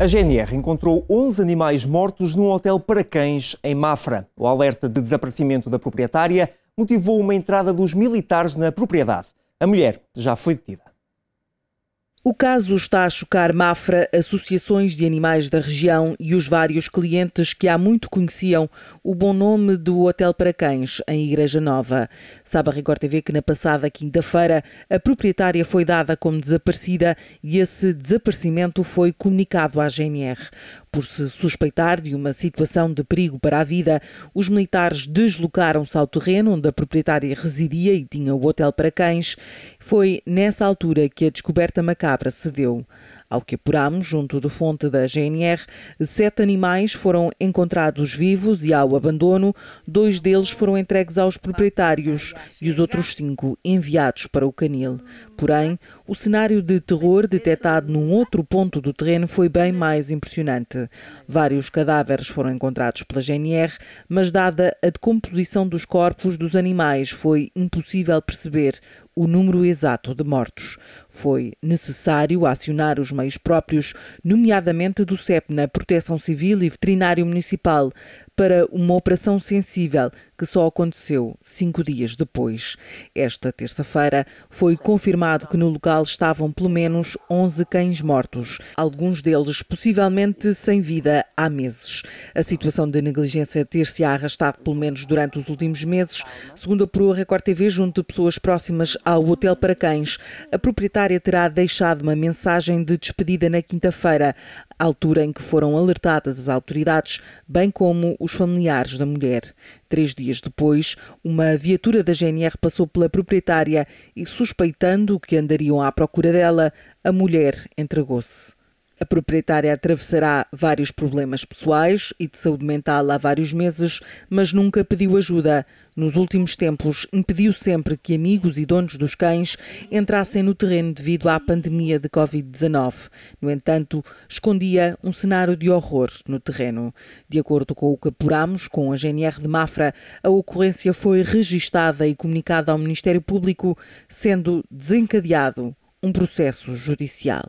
A GNR encontrou 11 animais mortos num hotel para cães em Mafra. O alerta de desaparecimento da proprietária motivou uma entrada dos militares na propriedade. A mulher já foi detida. O caso está a chocar Mafra, associações de animais da região e os vários clientes que há muito conheciam o bom nome do Hotel para Cães, em Igreja Nova. Sabe a Record TV que na passada quinta-feira a proprietária foi dada como desaparecida e esse desaparecimento foi comunicado à GNR. Por se suspeitar de uma situação de perigo para a vida, os militares deslocaram-se ao terreno onde a proprietária residia e tinha o hotel para cães. Foi nessa altura que a descoberta macabra se deu. Ao que apuramos, junto do fonte da GNR, sete animais foram encontrados vivos e ao abandono, dois deles foram entregues aos proprietários e os outros cinco enviados para o canil. Porém, o cenário de terror detectado num outro ponto do terreno foi bem mais impressionante. Vários cadáveres foram encontrados pela GNR, mas dada a decomposição dos corpos dos animais, foi impossível perceber o número exato de mortos. Foi necessário acionar os meios próprios, nomeadamente do CEP na Proteção Civil e Veterinário Municipal para uma operação sensível que só aconteceu cinco dias depois. Esta terça-feira foi confirmado que no local estavam pelo menos 11 cães mortos, alguns deles possivelmente sem vida há meses. A situação de negligência ter-se arrastado pelo menos durante os últimos meses, segundo a a Record TV junto de pessoas próximas ao Hotel para Cães. A proprietária terá deixado uma mensagem de despedida na quinta-feira altura em que foram alertadas as autoridades, bem como os familiares da mulher. Três dias depois, uma viatura da GNR passou pela proprietária e, suspeitando que andariam à procura dela, a mulher entregou-se. A proprietária atravessará vários problemas pessoais e de saúde mental há vários meses, mas nunca pediu ajuda. Nos últimos tempos, impediu sempre que amigos e donos dos cães entrassem no terreno devido à pandemia de Covid-19. No entanto, escondia um cenário de horror no terreno. De acordo com o que apuramos com a GNR de Mafra, a ocorrência foi registada e comunicada ao Ministério Público, sendo desencadeado um processo judicial.